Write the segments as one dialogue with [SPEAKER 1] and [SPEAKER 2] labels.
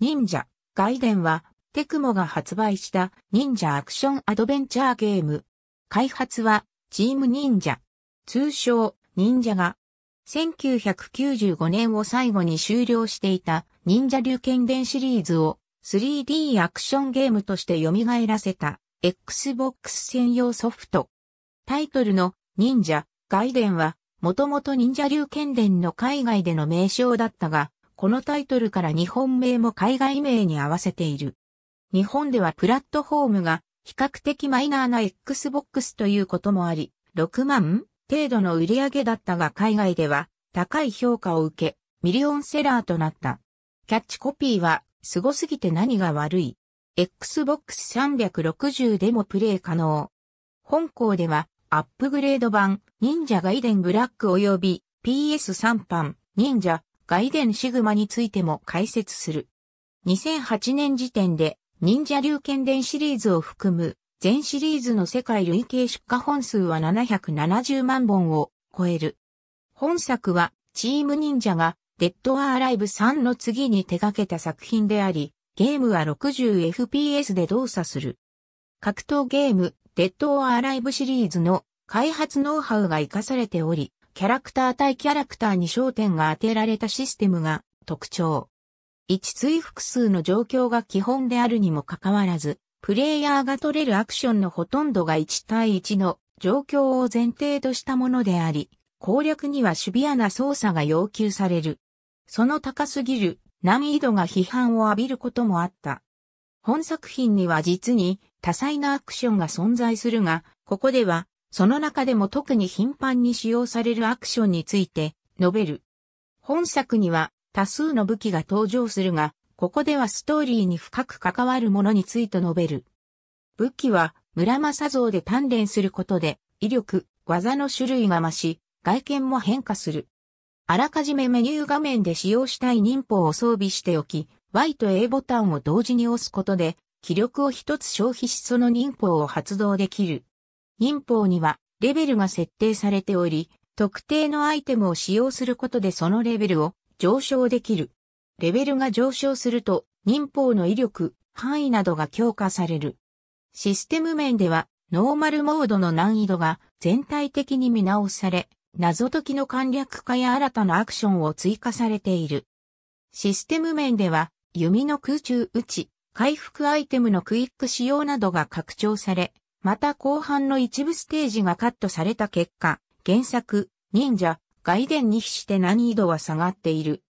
[SPEAKER 1] 忍者、ガイデンは、テクモが発売した忍者アクションアドベンチャーゲーム。開発は、チーム忍者。通称、忍者が、1995年を最後に終了していた忍者流剣伝シリーズを 3D アクションゲームとして蘇らせた Xbox 専用ソフト。タイトルの忍者、ガイデンは、もともと忍者流剣伝の海外での名称だったが、このタイトルから日本名も海外名に合わせている。日本ではプラットフォームが比較的マイナーな Xbox ということもあり、6万程度の売り上げだったが海外では高い評価を受け、ミリオンセラーとなった。キャッチコピーは、凄すぎて何が悪い。Xbox 360でもプレイ可能。本校では、アップグレード版、忍者ガイデンブラック及び PS3 版、忍者外伝シグマについても解説する。2008年時点で、忍者流剣伝シリーズを含む、全シリーズの世界累計出荷本数は770万本を超える。本作は、チーム忍者が、デッドアーライブ3の次に手掛けた作品であり、ゲームは 60fps で動作する。格闘ゲーム、デッドアーライブシリーズの開発ノウハウが活かされており、キャラクター対キャラクターに焦点が当てられたシステムが特徴。一追複数の状況が基本であるにもかかわらず、プレイヤーが取れるアクションのほとんどが1対1の状況を前提としたものであり、攻略にはシビアな操作が要求される。その高すぎる難易度が批判を浴びることもあった。本作品には実に多彩なアクションが存在するが、ここではその中でも特に頻繁に使用されるアクションについて述べる。本作には多数の武器が登場するが、ここではストーリーに深く関わるものについて述べる。武器は村正像で鍛錬することで威力、技の種類が増し、外見も変化する。あらかじめメニュー画面で使用したい忍法を装備しておき、Y と A ボタンを同時に押すことで、気力を一つ消費しその忍法を発動できる。忍法にはレベルが設定されており、特定のアイテムを使用することでそのレベルを上昇できる。レベルが上昇すると、忍法の威力、範囲などが強化される。システム面では、ノーマルモードの難易度が全体的に見直され、謎解きの簡略化や新たなアクションを追加されている。システム面では、弓の空中打ち、回復アイテムのクイック使用などが拡張され、また後半の一部ステージがカットされた結果、原作、忍者、外伝に比して難易度は下がっている。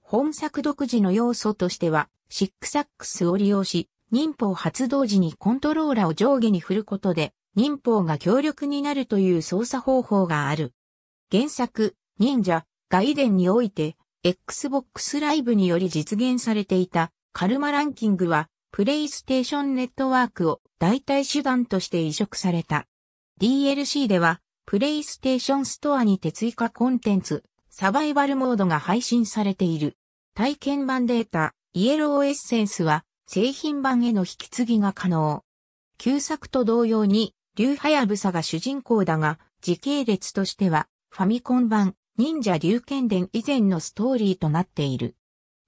[SPEAKER 1] 本作独自の要素としては、シックサックスを利用し、忍法発動時にコントローラを上下に振ることで、忍法が強力になるという操作方法がある。原作、忍者、外伝において、Xbox Live により実現されていたカルマランキングは、プレイステーションネットワークを代替手段として移植された。DLC では、プレイステーションストアにて追加コンテンツ、サバイバルモードが配信されている。体験版データ、イエローエッセンスは、製品版への引き継ぎが可能。旧作と同様に、竜ハヤブサが主人公だが、時系列としては、ファミコン版、忍者竜剣伝以前のストーリーとなっている。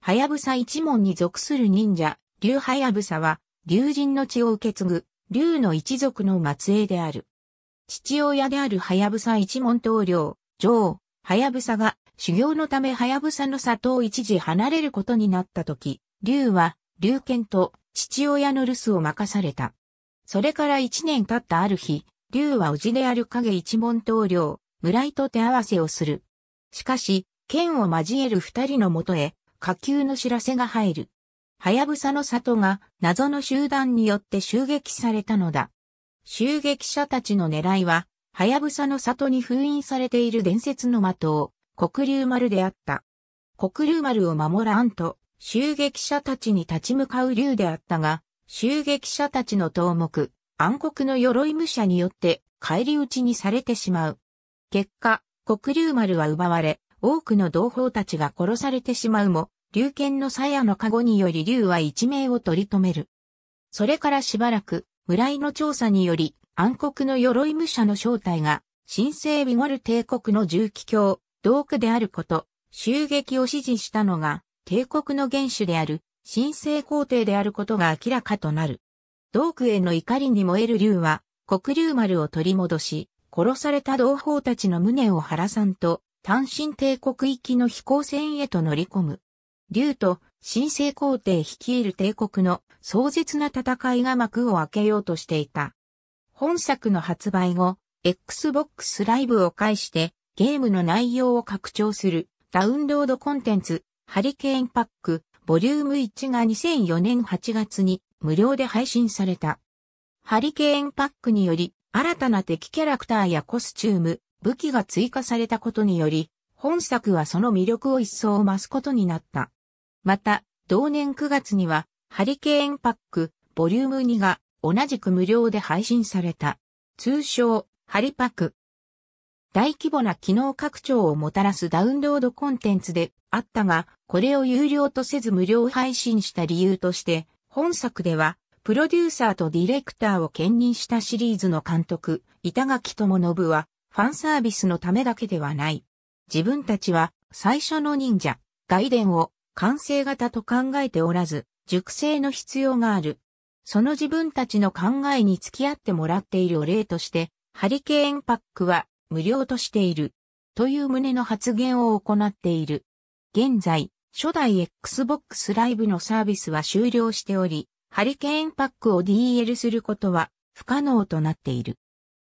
[SPEAKER 1] ハヤブサ一門に属する忍者、竜はやぶさは、竜人の血を受け継ぐ、竜の一族の末裔である。父親であるはやぶさ一門棟領、王、はやぶさが、修行のためはやぶさの里を一時離れることになった時、竜は、竜剣と父親の留守を任された。それから一年経ったある日、竜は氏である影一門棟領、村井と手合わせをする。しかし、剣を交える二人のもとへ、下級の知らせが入る。はやぶさの里が謎の集団によって襲撃されたのだ。襲撃者たちの狙いは、はやぶさの里に封印されている伝説の的を、黒竜丸であった。黒竜丸を守らんと、襲撃者たちに立ち向かう竜であったが、襲撃者たちの頭目、暗黒の鎧武者によって返り討ちにされてしまう。結果、黒竜丸は奪われ、多くの同胞たちが殺されてしまうも、龍剣の鞘の加護により龍は一命を取り留める。それからしばらく、村井の調査により、暗黒の鎧武者の正体が、神聖ビゴル帝国の重機卿、道区であること、襲撃を指示したのが、帝国の元首である、神聖皇帝であることが明らかとなる。道区への怒りに燃える竜は、黒竜丸を取り戻し、殺された同胞たちの無念を原さんと、単身帝国行きの飛行船へと乗り込む。竜と新生皇帝率いる帝国の壮絶な戦いが幕を開けようとしていた。本作の発売後、Xbox Live を介してゲームの内容を拡張するダウンロードコンテンツハリケーンパックボリューム1が2004年8月に無料で配信された。ハリケーンパックにより新たな敵キャラクターやコスチューム、武器が追加されたことにより、本作はその魅力を一層増すことになった。また、同年9月には、ハリケーンパック、ボリューム2が、同じく無料で配信された。通称、ハリパク。大規模な機能拡張をもたらすダウンロードコンテンツであったが、これを有料とせず無料配信した理由として、本作では、プロデューサーとディレクターを兼任したシリーズの監督、板垣智信は、ファンサービスのためだけではない。自分たちは、最初の忍者、外伝を完成型と考えておらず、熟成の必要がある。その自分たちの考えに付き合ってもらっているお礼として、ハリケーンパックは無料としている。という旨の発言を行っている。現在、初代 Xbox Live のサービスは終了しており、ハリケーンパックを DL することは不可能となっている。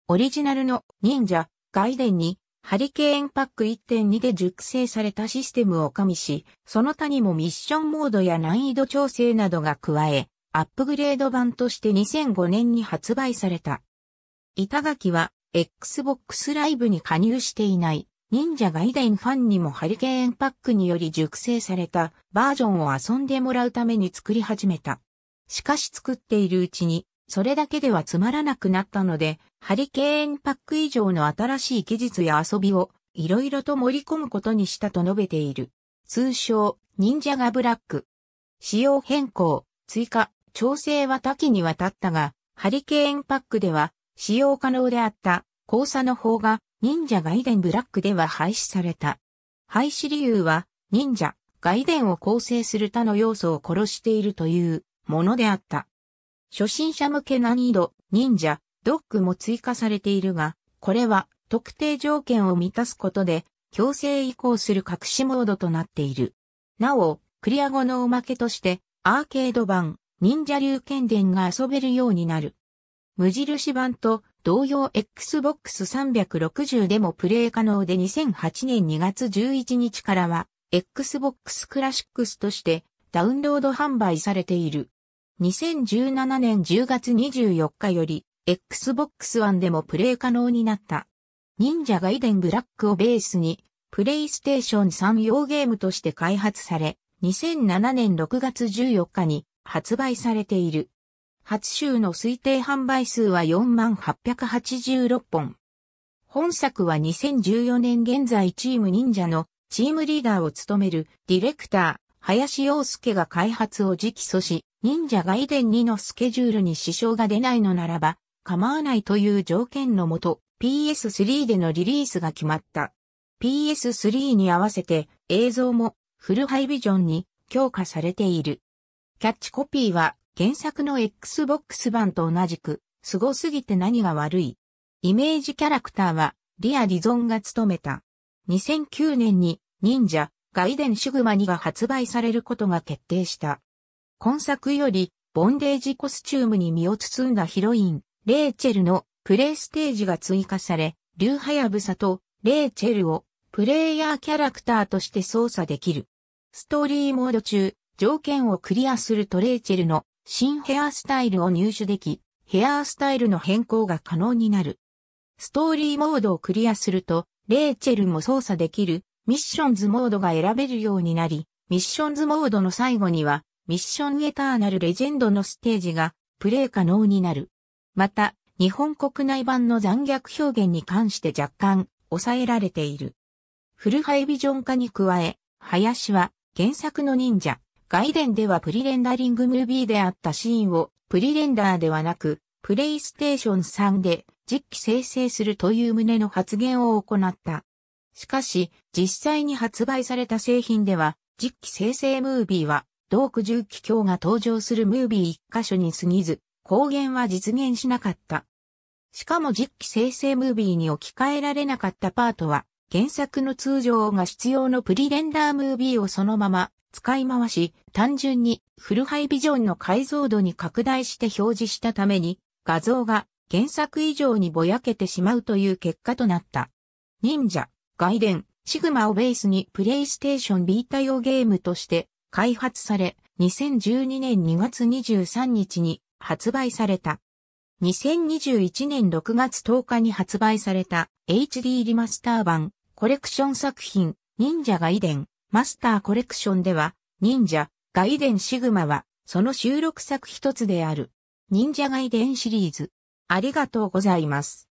[SPEAKER 1] オリジナルの忍者、ガイデンにハリケーンパック1.2で熟成されたシステムを加味し、その他にもミッションモードや難易度調整などが加え、アップグレード版として2005年に発売された。板垣は Xbox Live に加入していない忍者ガイデンファンにもハリケーンパックにより熟成されたバージョンを遊んでもらうために作り始めた。しかし作っているうちにそれだけではつまらなくなったので、ハリケーンパック以上の新しい技術や遊びをいろいろと盛り込むことにしたと述べている。通称、忍者がブラック。仕様変更、追加、調整は多岐にわたったが、ハリケーンパックでは使用可能であった交差の方が忍者ガイデンブラックでは廃止された。廃止理由は忍者ガイデンを構成する他の要素を殺しているというものであった。初心者向け難易度、忍者、ドッグも追加されているが、これは特定条件を満たすことで強制移行する隠しモードとなっている。なお、クリア後のおまけとしてアーケード版、忍者流剣伝が遊べるようになる。無印版と同様 Xbox 360でもプレイ可能で2008年2月11日からは Xbox クラシックスとしてダウンロード販売されている。2017年10月24日より、Xbox One でもプレイ可能になった。忍者ガイデンブラックをベースに、プレイステーション3用ゲームとして開発され、2007年6月14日に発売されている。初週の推定販売数は4886本。本作は2014年現在チーム忍者のチームリーダーを務めるディレクター、林洋介が開発を直訴し、忍者外伝2のスケジュールに支障が出ないのならば、構わないという条件のもと、PS3 でのリリースが決まった。PS3 に合わせて映像もフルハイビジョンに強化されている。キャッチコピーは原作の Xbox 版と同じく、凄すぎて何が悪い。イメージキャラクターはリア・リゾンが務めた。2009年に忍者外伝シグマ2が発売されることが決定した。今作より、ボンデージコスチュームに身を包んだヒロイン、レイチェルのプレイステージが追加され、リュウハヤブサとレイチェルをプレイヤーキャラクターとして操作できる。ストーリーモード中、条件をクリアするとレイチェルの新ヘアスタイルを入手でき、ヘアスタイルの変更が可能になる。ストーリーモードをクリアすると、レイチェルも操作できるミッションズモードが選べるようになり、ミッションズモードの最後には、ミッションエターナルレジェンドのステージがプレイ可能になる。また、日本国内版の残虐表現に関して若干抑えられている。フルハイビジョン化に加え、林は原作の忍者、外伝ではプリレンダリングムービーであったシーンをプリレンダーではなく、プレイステーション3で実機生成するという旨の発言を行った。しかし、実際に発売された製品では、実機生成ムービーは、同区重機鏡が登場するムービー一箇所に過ぎず、光源は実現しなかった。しかも実機生成ムービーに置き換えられなかったパートは、原作の通常が必要のプリレンダームービーをそのまま使い回し、単純にフルハイビジョンの解像度に拡大して表示したために、画像が原作以上にぼやけてしまうという結果となった。忍者。外伝、シグマをベースにプレイステーションビータ用ゲームとして開発され、2012年2月23日に発売された。2021年6月10日に発売された HD リマスター版コレクション作品忍者ガイデンマスターコレクションでは忍者ガイデンシグマはその収録作一つである忍者ガイデンシリーズ。ありがとうございます。